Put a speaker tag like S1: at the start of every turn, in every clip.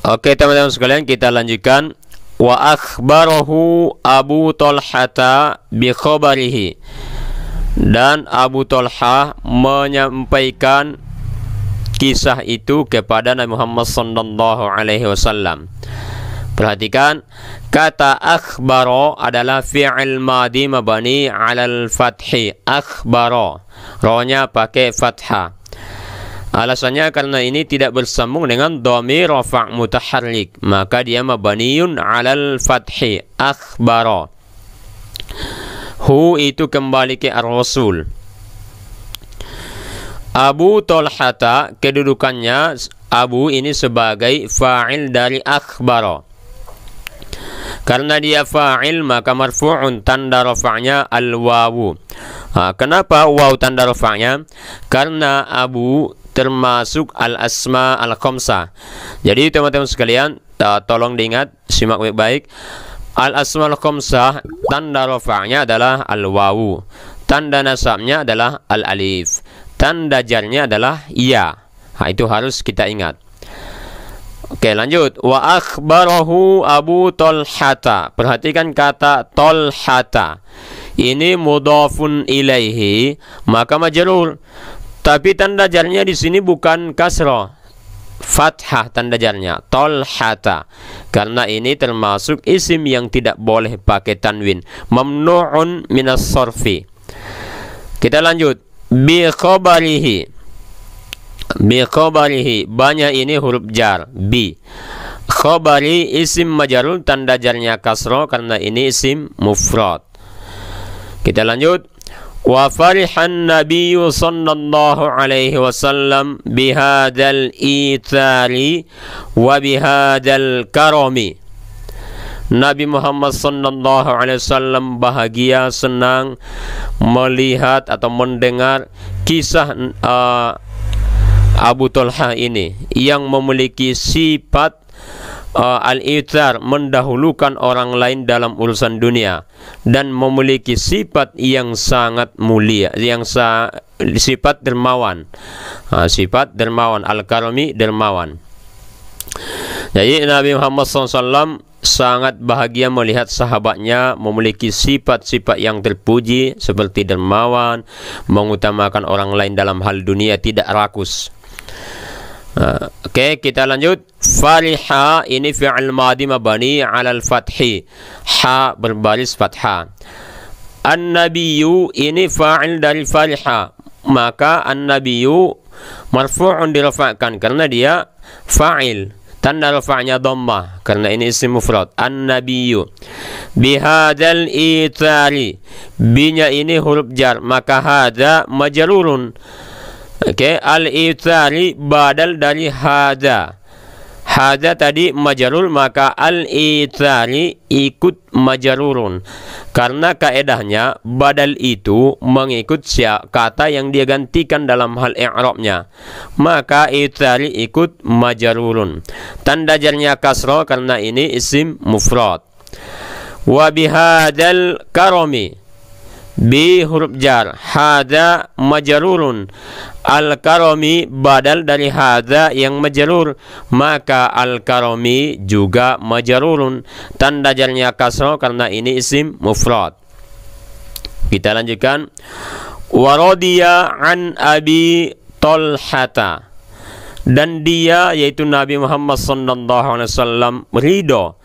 S1: Oke teman-teman sekalian kita lanjutkan wa akhbarahu Abu Talhata bi khobarihi dan Abu Talha menyampaikan kisah itu kepada Nabi Muhammad sallallahu alaihi wasallam. Perhatikan kata akhbaro adalah fi'il madi mabani alal fathi akhbaro. Rohnya pakai fathah. Alasannya karena ini tidak bersambung dengan domir rafa' mutaharrik. Maka dia mabaniyun alal fathi akhbaro. Hu itu kembali ke ar-rasul. Abu Tolhata kedudukannya Abu ini sebagai fa'il dari akhbaro. Karena dia fa'il maka marfu'un tanda rafa'nya al-wawu. Ah, kenapa wawu tanda rafa'nya? Karena Abu termasuk al-asma al-khamsa. Jadi teman-teman sekalian, tolong diingat simak baik-baik. Al-asma al-khamsa tanda rafa'nya adalah al-wawu. Tanda nasabnya adalah al-alif. Tanda jarnya adalah ya. Nah, itu harus kita ingat. Oke lanjut Wa akhbarahu Abu Tolhata Perhatikan kata Tolhata Ini mudafun ilaihi Maka majerur tapi tanda jarnya di sini bukan kasro, Fathah tanda jarnya. Tolhata. Karena ini termasuk isim yang tidak boleh pakai tanwin. memnu'un minas sorfi. Kita lanjut. Bi khobarihi. Bi khobarihi. Banyak ini huruf jar. Bi. Khobari isim majarul tanda jarnya kasro karena ini isim mufrad. Kita lanjut wa وفرح النبي صلى الله عليه وسلم بهذا الإيثار وبهذا karami Nabi Muhammad Sallallahu Alaihi Wasallam bahagia senang melihat atau mendengar kisah uh, Abu Talha ini yang memiliki sifat uh, eh, al-ithar mendahulukan orang lain dalam urusan dunia dan memiliki sifat yang sangat mulia yang sa sifat dermawan uh, sifat dermawan al-karami dermawan jadi Nabi Muhammad SAW sangat bahagia melihat sahabatnya memiliki sifat-sifat yang terpuji seperti dermawan, mengutamakan orang lain dalam hal dunia tidak rakus. Eh, oke, okay, kita lanjut. Fariha ini fi'al madi mabani 'alal fathi. Ha berbaris fathah. An-nabiyyu ini fa'il dari fariha. Maka an-nabiyyu marfu'un dirafa'kan karena dia fa'il. Tanda rafa'nya dhammah karena ini isim mufrad. An-nabiyyu bihadal itari Binya ini huruf jar, maka hada majrurun. Oke, okay. al-ithari badal dari Haja. Haja tadi majarul maka al-ithari ikut majarurun. Karena kaedahnya badal itu mengikut kata yang dia gantikan dalam hal i'rabnya. Maka ithari ikut majarurun. Tanda jarnya kasro karena ini isim mufrad. Wa bihadal karomi B huruf jar hada majarurun al karomi badal dari hada yang majarur maka al karomi juga majarurun tanda jarnya kasro karena ini isim mufrad kita lanjutkan warodiya an abi tolhata dan dia yaitu Nabi Muhammad sallallahu alaihi wasallam ridho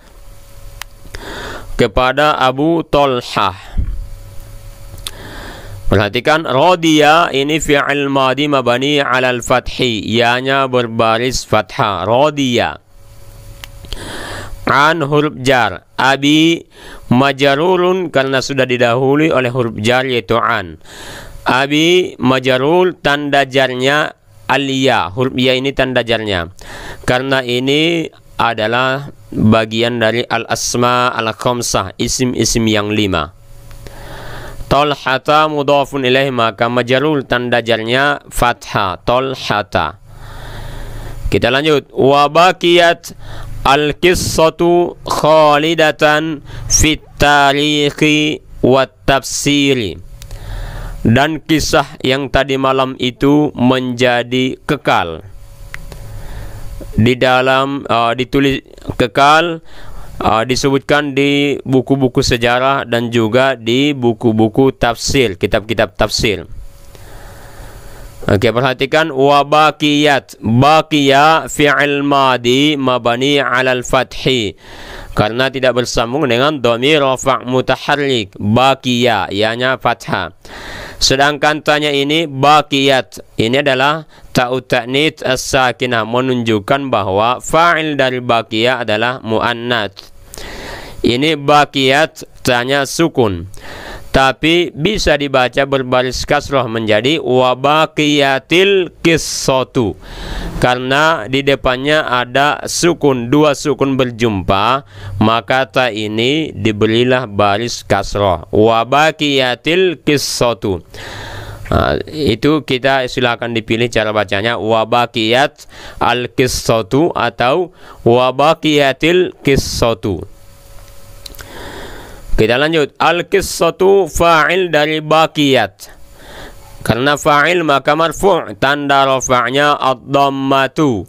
S1: kepada Abu Tolhah Perhatikan Rodia ini fi'il madi mabani 'alal fathi, Ianya berbaris fathah. Rodia An huruf jar. Abi majarulun karena sudah didahului oleh huruf jar yaitu an. Abi majarul tanda jarnya ya Huruf ya ini tanda jarnya. Karena ini adalah bagian dari al-asma al-khamsah, isim-isim yang lima. Tolhata mudhafun ilaih maka majarul tanda jarnya fathah Tolhata kita lanjut wabakiyat al qissatu khalidatan fit tariqi wat tafsiri dan kisah yang tadi malam itu menjadi kekal di dalam uh, ditulis kekal uh, disebutkan di buku-buku sejarah dan juga di buku-buku tafsir, kitab-kitab tafsir. Oke, okay, perhatikan wa baqiyat. Baqiya fi'il madi mabani 'alal fathi. Karena tidak bersambung dengan dhamir rafa' mutaharrik. Baqiya, ianya fathah. Sedangkan tanya ini baqiyat. Ini adalah Ta'u ta'nit as-sakinah menunjukkan bahwa fa'il dari bakia adalah mu'annat. Ini bakiat tanya sukun. Tapi bisa dibaca berbaris kasroh menjadi wabakiyatil kisotu. Karena di depannya ada sukun, dua sukun berjumpa, maka ta ini diberilah baris kasroh. Wabakiyatil kisotu. Nah, itu kita silakan dipilih cara bacanya wabakiyat al kisotu atau wabakiyatil kisotu. kita lanjut al kisotu fa'il dari bakiyat karena fa'il maka marfu' tanda rafa'nya ad-dhammatu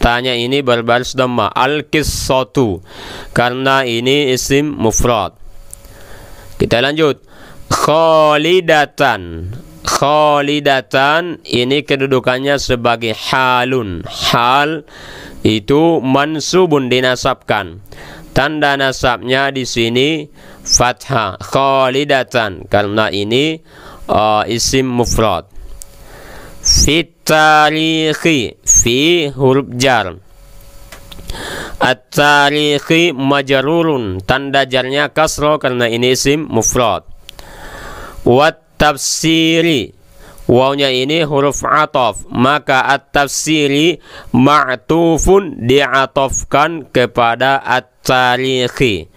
S1: tanya ini berbaris dhamma al kissotu karena ini isim mufrad kita lanjut kholidatan khalidatan ini kedudukannya sebagai halun. Hal itu mansubun dinasabkan. Tanda nasabnya di sini fathah khalidatan karena ini uh, isim mufrad. Fit tarikhi fi huruf jar. At-tarikhi majarurun. tanda jarnya kasro karena ini isim mufrad. Wat tafsiri Wawnya ini huruf atof Maka at-tafsiri Ma'tufun diatofkan kepada at-tarikhi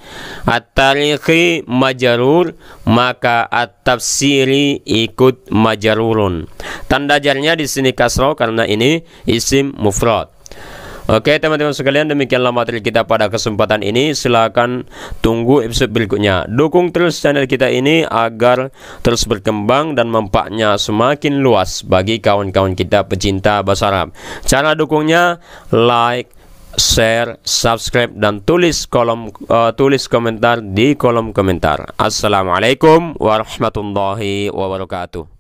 S1: At-tarikhi majarur Maka at-tafsiri ikut majarurun Tanda jarnya di sini kasro karena ini isim mufrad Oke teman-teman sekalian demikianlah materi kita pada kesempatan ini silahkan tunggu episode berikutnya Dukung terus channel kita ini agar terus berkembang dan manfaatnya semakin luas bagi kawan-kawan kita pecinta bahasa Arab Cara dukungnya like, share, subscribe dan tulis kolom uh, tulis komentar di kolom komentar. Assalamualaikum warahmatullahi wabarakatuh.